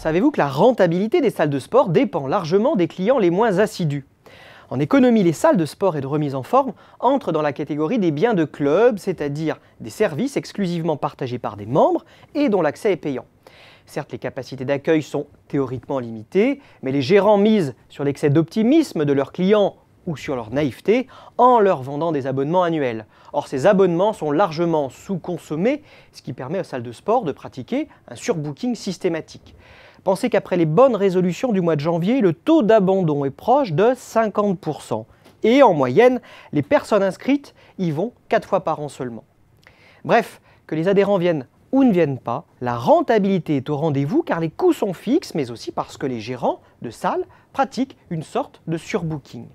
Savez-vous que la rentabilité des salles de sport dépend largement des clients les moins assidus en économie, les salles de sport et de remise en forme entrent dans la catégorie des biens de club, c'est-à-dire des services exclusivement partagés par des membres et dont l'accès est payant. Certes, les capacités d'accueil sont théoriquement limitées, mais les gérants misent sur l'excès d'optimisme de leurs clients ou sur leur naïveté en leur vendant des abonnements annuels. Or, ces abonnements sont largement sous-consommés, ce qui permet aux salles de sport de pratiquer un surbooking systématique. Pensez qu'après les bonnes résolutions du mois de janvier, le taux d'abandon est proche de 50%. Et en moyenne, les personnes inscrites y vont 4 fois par an seulement. Bref, que les adhérents viennent ou ne viennent pas, la rentabilité est au rendez-vous car les coûts sont fixes, mais aussi parce que les gérants de salles pratiquent une sorte de surbooking.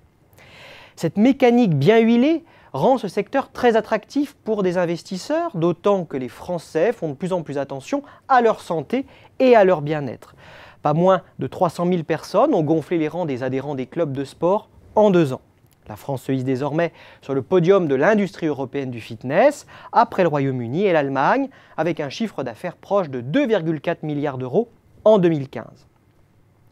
Cette mécanique bien huilée rend ce secteur très attractif pour des investisseurs, d'autant que les Français font de plus en plus attention à leur santé et à leur bien-être. Pas moins de 300 000 personnes ont gonflé les rangs des adhérents des clubs de sport en deux ans. La France se hisse désormais sur le podium de l'industrie européenne du fitness, après le Royaume-Uni et l'Allemagne, avec un chiffre d'affaires proche de 2,4 milliards d'euros en 2015.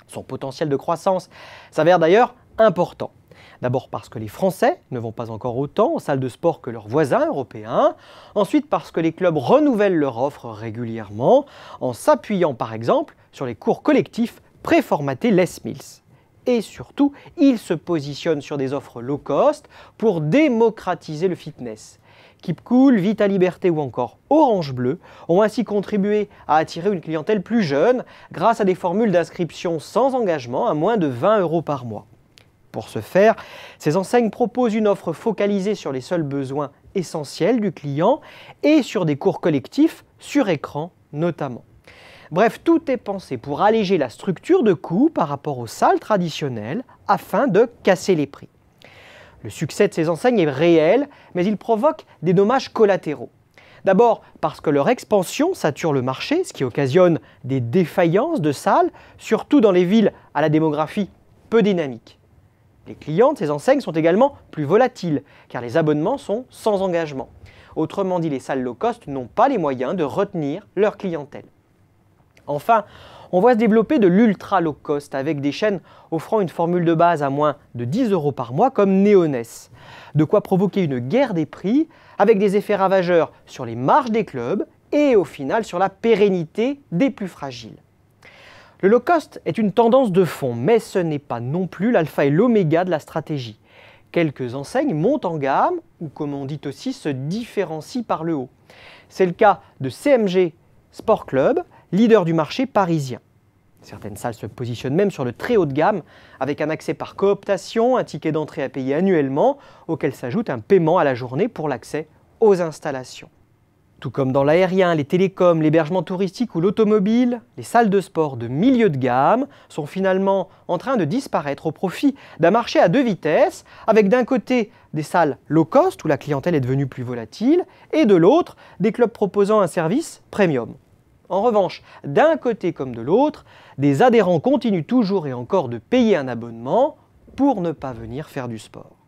Son potentiel de croissance s'avère d'ailleurs important. D'abord parce que les Français ne vont pas encore autant en salle de sport que leurs voisins européens. Ensuite parce que les clubs renouvellent leur offre régulièrement en s'appuyant par exemple sur les cours collectifs préformatés Les Mills. Et surtout, ils se positionnent sur des offres low cost pour démocratiser le fitness. Keep Cool, Vita Liberté ou encore Orange Bleu ont ainsi contribué à attirer une clientèle plus jeune grâce à des formules d'inscription sans engagement à moins de 20 euros par mois. Pour ce faire, ces enseignes proposent une offre focalisée sur les seuls besoins essentiels du client et sur des cours collectifs, sur écran notamment. Bref, tout est pensé pour alléger la structure de coûts par rapport aux salles traditionnelles afin de casser les prix. Le succès de ces enseignes est réel, mais il provoque des dommages collatéraux. D'abord parce que leur expansion sature le marché, ce qui occasionne des défaillances de salles, surtout dans les villes à la démographie peu dynamique. Les clients de ces enseignes sont également plus volatiles, car les abonnements sont sans engagement. Autrement dit, les salles low cost n'ont pas les moyens de retenir leur clientèle. Enfin, on voit se développer de l'ultra low cost avec des chaînes offrant une formule de base à moins de 10 euros par mois comme Neoness. De quoi provoquer une guerre des prix avec des effets ravageurs sur les marges des clubs et au final sur la pérennité des plus fragiles. Le low cost est une tendance de fond, mais ce n'est pas non plus l'alpha et l'oméga de la stratégie. Quelques enseignes montent en gamme, ou comme on dit aussi, se différencient par le haut. C'est le cas de CMG Sport Club, leader du marché parisien. Certaines salles se positionnent même sur le très haut de gamme, avec un accès par cooptation, un ticket d'entrée à payer annuellement, auquel s'ajoute un paiement à la journée pour l'accès aux installations tout comme dans l'aérien, les télécoms, l'hébergement touristique ou l'automobile, les salles de sport de milieu de gamme sont finalement en train de disparaître au profit d'un marché à deux vitesses, avec d'un côté des salles low cost où la clientèle est devenue plus volatile, et de l'autre des clubs proposant un service premium. En revanche, d'un côté comme de l'autre, des adhérents continuent toujours et encore de payer un abonnement pour ne pas venir faire du sport.